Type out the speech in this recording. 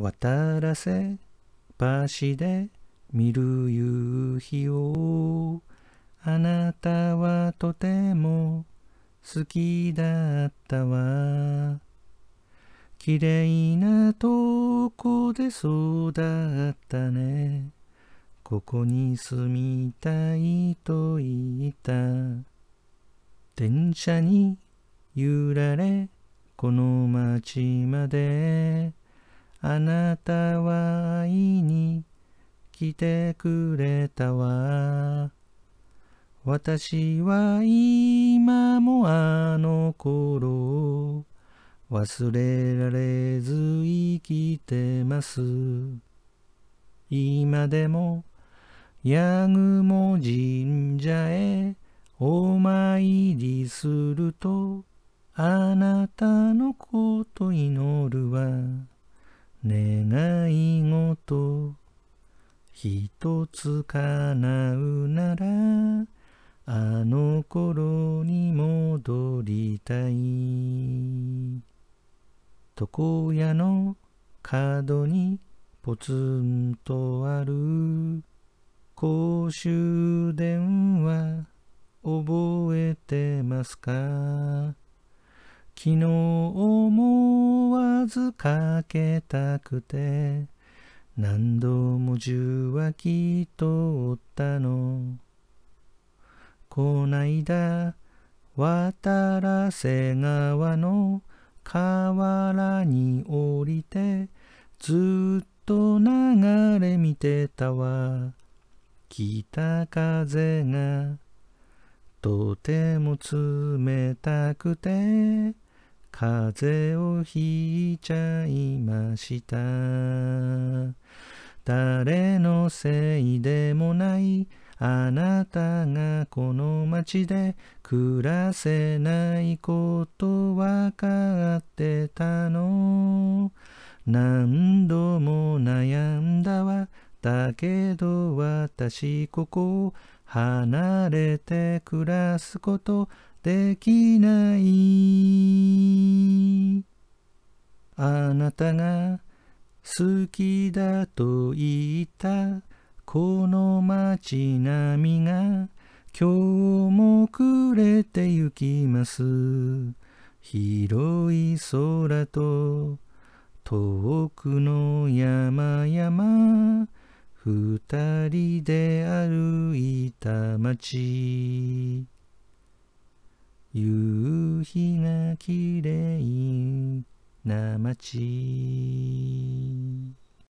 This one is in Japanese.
渡らせ橋で見る夕日をあなたはとても好きだったわ綺麗なとこで育ったねここに住みたいと言った電車に揺られこの街まであなたは会いに来てくれたわ。私は今もあの頃忘れられず生きてます。今でもヤグモ神社へお参りするとあなたのこと祈願い事一つ叶うならあの頃に戻りたい床屋の角にポツンとある公衆電話覚えてますか昨日思わずかけたくて何度も受話器通ったのこないだ渡らせ川の河原に降りてずっと流れ見てたわ北風がとても冷たくて風邪をひいちゃいました誰のせいでもないあなたがこの街で暮らせないことわかってたの何度も悩んだわだけど私ここ離れて暮らすことできないあなたが好きだと言ったこの街並みが今日も暮れてゆきます広い空と遠くの山々二人で歩いた街夕日がきれいな街